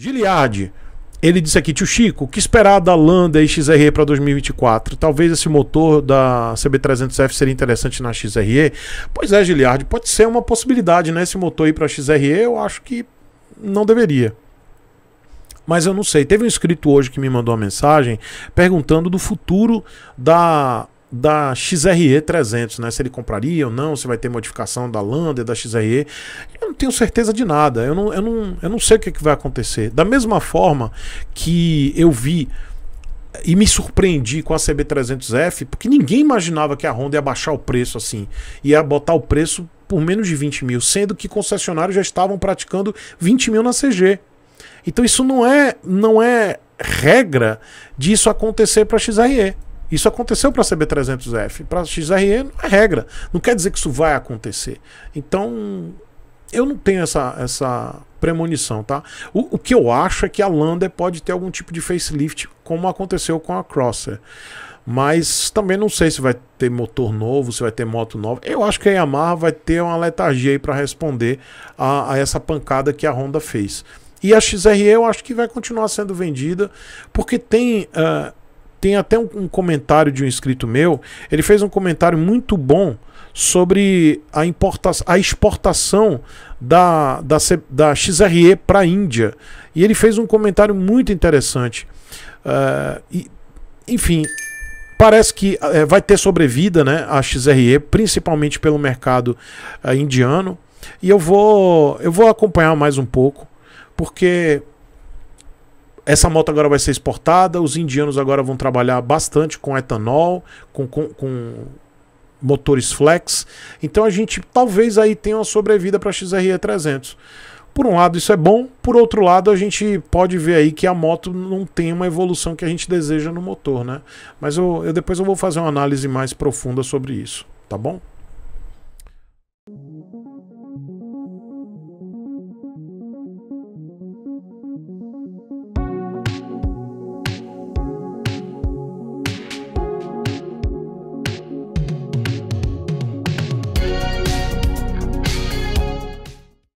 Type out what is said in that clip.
Giliard, ele disse aqui, tio Chico, o que esperar da Landa e XRE para 2024? Talvez esse motor da CB300F seria interessante na XRE? Pois é, Giliard, pode ser uma possibilidade, né? Esse motor aí para XRE, eu acho que não deveria. Mas eu não sei. Teve um inscrito hoje que me mandou uma mensagem perguntando do futuro da da XRE 300, né? Se ele compraria ou não, se vai ter modificação da Lander, da XRE. Eu não tenho certeza de nada. Eu não, eu não, eu não sei o que, é que vai acontecer. Da mesma forma que eu vi e me surpreendi com a CB300F, porque ninguém imaginava que a Honda ia baixar o preço assim, ia botar o preço por menos de 20 mil, sendo que concessionários já estavam praticando 20 mil na CG. Então isso não é, não é regra disso acontecer para a XRE. Isso aconteceu para a CB300F. Para a XRE não é regra. Não quer dizer que isso vai acontecer. Então, eu não tenho essa, essa premonição, tá? O, o que eu acho é que a Lander pode ter algum tipo de facelift, como aconteceu com a Crosser. Mas também não sei se vai ter motor novo, se vai ter moto nova. Eu acho que a Yamaha vai ter uma letargia aí para responder a, a essa pancada que a Honda fez. E a XRE eu acho que vai continuar sendo vendida, porque tem uh, tem até um, um, comentário de um inscrito meu. Ele fez um comentário muito bom sobre a, importa a exportação da, da, da XRE para a Índia. E ele fez um comentário muito interessante. Uh, e, enfim, parece que é, vai ter sobrevida né, a XRE, principalmente pelo mercado uh, indiano. E eu vou, eu vou acompanhar mais um pouco, porque essa moto agora vai ser exportada, os indianos agora vão trabalhar bastante com etanol, com, com, com motores flex. Então a gente talvez aí tenha uma sobrevida para a XRE300. Por um lado isso é bom, por outro lado a gente pode ver aí que a moto não tem uma evolução que a gente deseja no motor, né? Mas eu, eu depois eu vou fazer uma análise mais profunda sobre isso, tá bom?